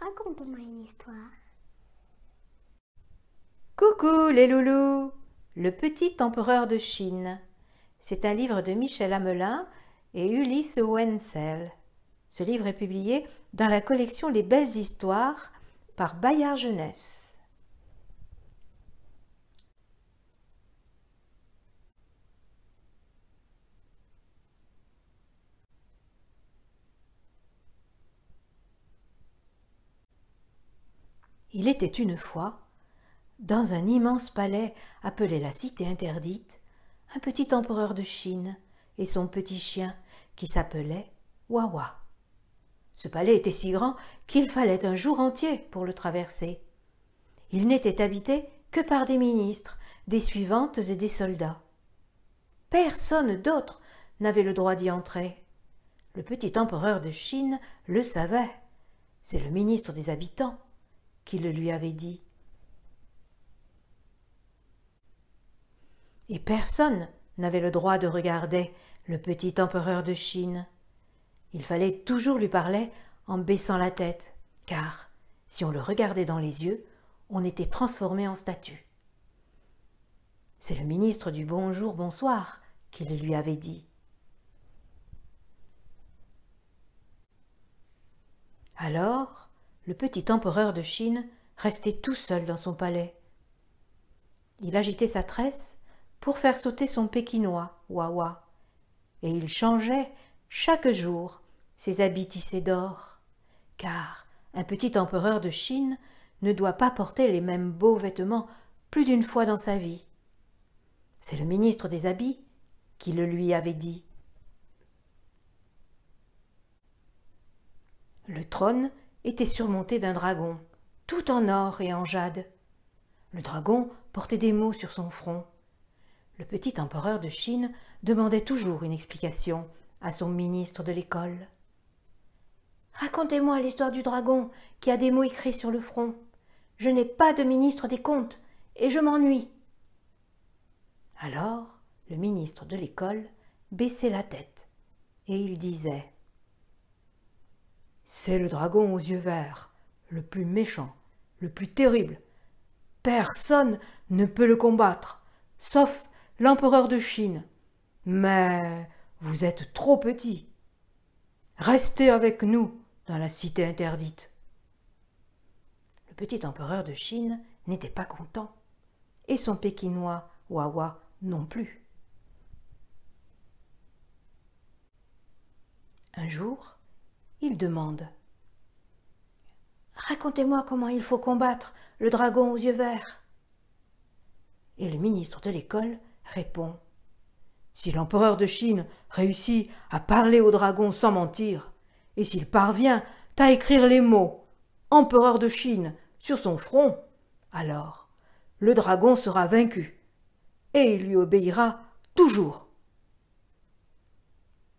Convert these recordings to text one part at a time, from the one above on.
raconte-moi une Coucou les loulous Le petit empereur de Chine. C'est un livre de Michel Amelin et Ulysse Wenzel. Ce livre est publié dans la collection Les belles histoires par Bayard Jeunesse. Il était une fois, dans un immense palais appelé la Cité interdite, un petit empereur de Chine et son petit chien qui s'appelait Wawa. Ce palais était si grand qu'il fallait un jour entier pour le traverser. Il n'était habité que par des ministres, des suivantes et des soldats. Personne d'autre n'avait le droit d'y entrer. Le petit empereur de Chine le savait. C'est le ministre des habitants qui le lui avait dit. Et personne n'avait le droit de regarder le petit empereur de Chine. Il fallait toujours lui parler en baissant la tête, car si on le regardait dans les yeux, on était transformé en statue. C'est le ministre du bonjour, bonsoir qui le lui avait dit. Alors, le petit empereur de Chine restait tout seul dans son palais. Il agitait sa tresse pour faire sauter son pékinois, Wawa, et il changeait chaque jour ses habits tissés d'or, car un petit empereur de Chine ne doit pas porter les mêmes beaux vêtements plus d'une fois dans sa vie. C'est le ministre des habits qui le lui avait dit. Le trône était surmonté d'un dragon, tout en or et en jade. Le dragon portait des mots sur son front. Le petit empereur de Chine demandait toujours une explication à son ministre de l'école. Racontez-moi l'histoire du dragon qui a des mots écrits sur le front. Je n'ai pas de ministre des comptes et je m'ennuie. Alors, le ministre de l'école baissait la tête et il disait c'est le dragon aux yeux verts, le plus méchant, le plus terrible. Personne ne peut le combattre, sauf l'empereur de Chine. Mais vous êtes trop petit. Restez avec nous dans la cité interdite. Le petit empereur de Chine n'était pas content, et son Pékinois, Wawa, non plus. Un jour, il demande Racontez-moi comment il faut combattre le dragon aux yeux verts. Et le ministre de l'école répond Si l'empereur de Chine réussit à parler au dragon sans mentir, et s'il parvient à écrire les mots Empereur de Chine sur son front, alors le dragon sera vaincu, et il lui obéira toujours.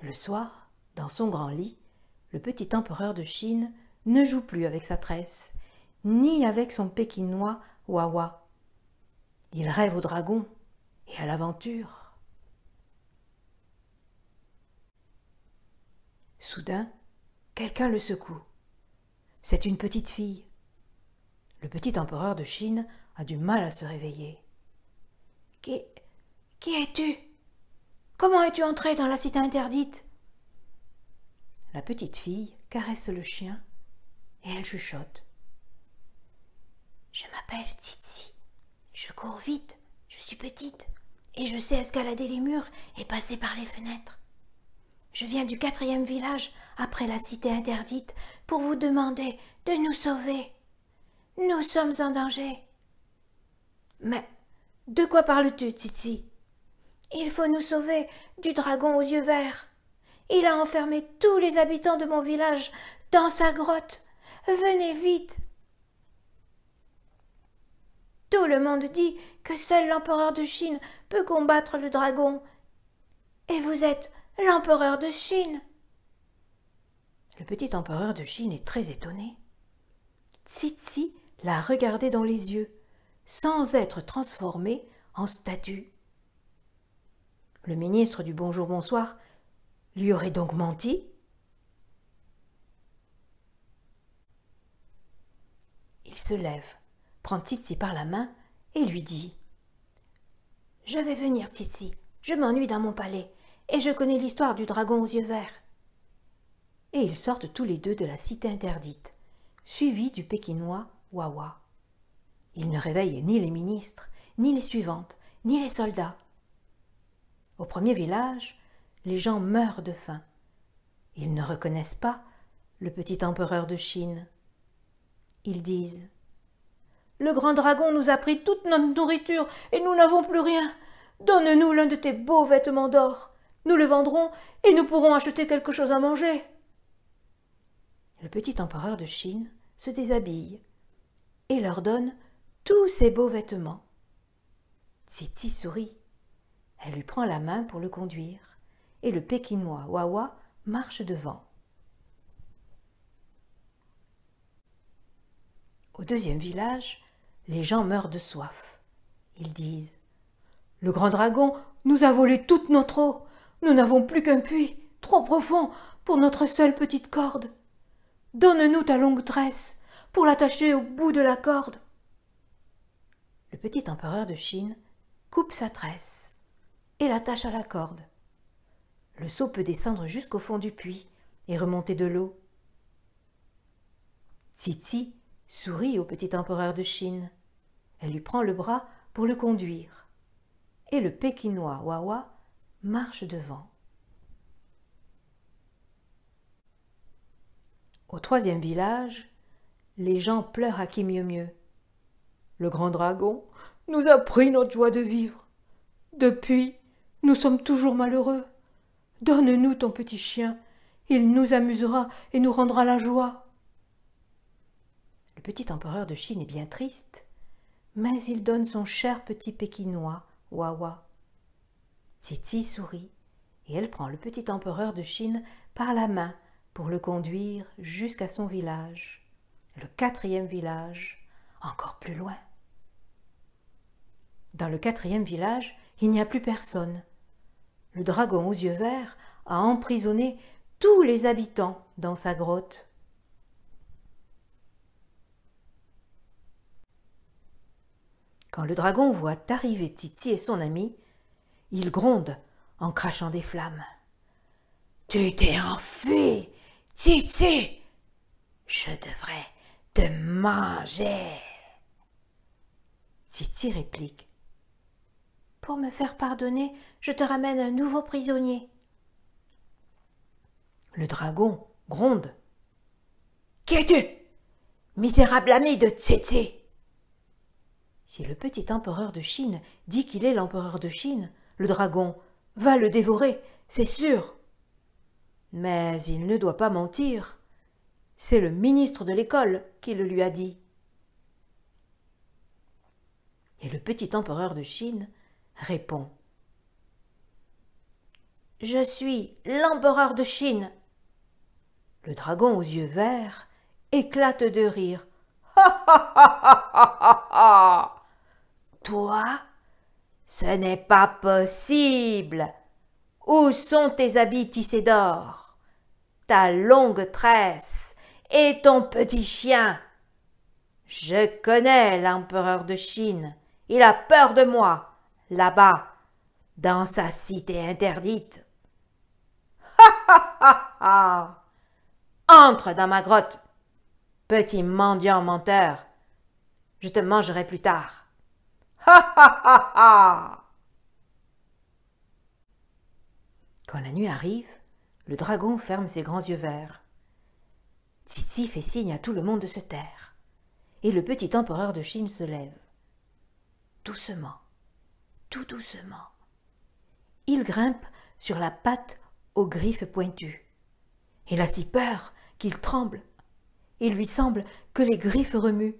Le soir, dans son grand lit, le petit empereur de Chine ne joue plus avec sa tresse, ni avec son pékinois Wawa. Il rêve au dragon et à l'aventure. Soudain, quelqu'un le secoue. C'est une petite fille. Le petit empereur de Chine a du mal à se réveiller. Qui, qui es-tu Comment es-tu entré dans la cité interdite la petite fille caresse le chien et elle chuchote. Je m'appelle Titi. Je cours vite, je suis petite, et je sais escalader les murs et passer par les fenêtres. Je viens du quatrième village, après la cité interdite, pour vous demander de nous sauver. Nous sommes en danger. Mais de quoi parles-tu, Titi Il faut nous sauver du dragon aux yeux verts. Il a enfermé tous les habitants de mon village dans sa grotte. Venez vite. Tout le monde dit que seul l'empereur de Chine peut combattre le dragon. Et vous êtes l'empereur de Chine. Le petit empereur de Chine est très étonné. Tsi l'a regardé dans les yeux, sans être transformé en statue. Le ministre du Bonjour Bonsoir lui aurait donc menti Il se lève, prend Titi par la main et lui dit Je vais venir, Titi. Je m'ennuie dans mon palais et je connais l'histoire du dragon aux yeux verts. Et ils sortent tous les deux de la cité interdite, suivis du Pékinois Wawa. Il ne réveille ni les ministres, ni les suivantes, ni les soldats. Au premier village, les gens meurent de faim. Ils ne reconnaissent pas le petit empereur de Chine. Ils disent Le grand dragon nous a pris toute notre nourriture et nous n'avons plus rien. Donne-nous l'un de tes beaux vêtements d'or. Nous le vendrons et nous pourrons acheter quelque chose à manger. Le petit empereur de Chine se déshabille et leur donne tous ses beaux vêtements. Titi sourit. Elle lui prend la main pour le conduire et le Pékinois Wawa marche devant. Au deuxième village, les gens meurent de soif. Ils disent Le grand dragon nous a volé toute notre eau. Nous n'avons plus qu'un puits, trop profond, pour notre seule petite corde. Donne-nous ta longue tresse pour l'attacher au bout de la corde. Le petit empereur de Chine coupe sa tresse et l'attache à la corde. Le seau peut descendre jusqu'au fond du puits et remonter de l'eau. Titi sourit au petit empereur de Chine. Elle lui prend le bras pour le conduire. Et le Pékinois Wawa marche devant. Au troisième village, les gens pleurent à qui mieux mieux. Le grand dragon nous a pris notre joie de vivre. Depuis, nous sommes toujours malheureux. Donne-nous ton petit chien, il nous amusera et nous rendra la joie. Le petit empereur de Chine est bien triste, mais il donne son cher petit Pékinois, Wawa. Titi sourit, et elle prend le petit empereur de Chine par la main pour le conduire jusqu'à son village, le quatrième village, encore plus loin. Dans le quatrième village, il n'y a plus personne. Le dragon aux yeux verts a emprisonné tous les habitants dans sa grotte. Quand le dragon voit arriver Titi et son ami, il gronde en crachant des flammes. Tu t'es enfui, Titi Je devrais te manger. Titi réplique. Pour me faire pardonner, je te ramène un nouveau prisonnier. Le dragon gronde. Qui es-tu Misérable ami de Tsetse Si le petit empereur de Chine dit qu'il est l'empereur de Chine, le dragon va le dévorer, c'est sûr. Mais il ne doit pas mentir. C'est le ministre de l'école qui le lui a dit. Et le petit empereur de Chine répond. Je suis l'empereur de Chine. Le dragon aux yeux verts éclate de rire. Toi, ce n'est pas possible. Où sont tes habits tissés d'or, ta longue tresse et ton petit chien Je connais l'empereur de Chine. Il a peur de moi là-bas, dans sa cité interdite. Ha ha ha ha Entre dans ma grotte, petit mendiant menteur. Je te mangerai plus tard. Ha ha ha ha Quand la nuit arrive, le dragon ferme ses grands yeux verts. Titi fait signe à tout le monde de se taire, et le petit empereur de Chine se lève, doucement, tout doucement. Il grimpe sur la patte aux griffes pointues. Il a si peur qu'il tremble. Il lui semble que les griffes remuent.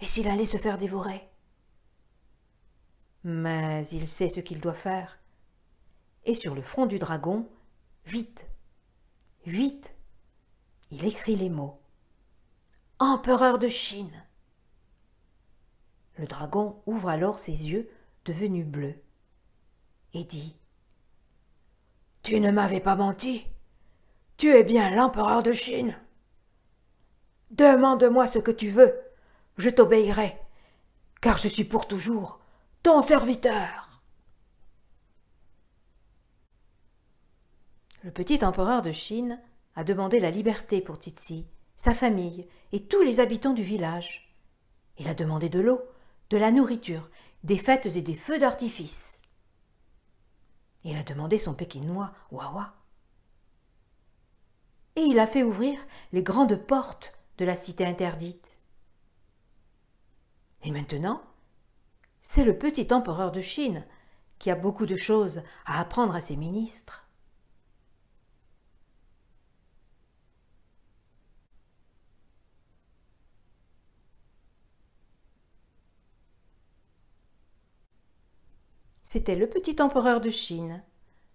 Et s'il allait se faire dévorer Mais il sait ce qu'il doit faire. Et sur le front du dragon, vite, vite, il écrit les mots. Empereur de Chine le dragon ouvre alors ses yeux devenus bleus et dit Tu ne m'avais pas menti. Tu es bien l'empereur de Chine. Demande-moi ce que tu veux, je t'obéirai, car je suis pour toujours ton serviteur. Le petit empereur de Chine a demandé la liberté pour Titsi, sa famille et tous les habitants du village. Il a demandé de l'eau, de la nourriture, des fêtes et des feux d'artifice. Il a demandé son pékinois, Wawa. Et il a fait ouvrir les grandes portes de la cité interdite. Et maintenant, c'est le petit empereur de Chine qui a beaucoup de choses à apprendre à ses ministres. C'était Le Petit Empereur de Chine,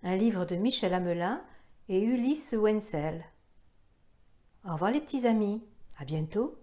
un livre de Michel Amelin et Ulysse Wenzel. Au revoir les petits amis, à bientôt.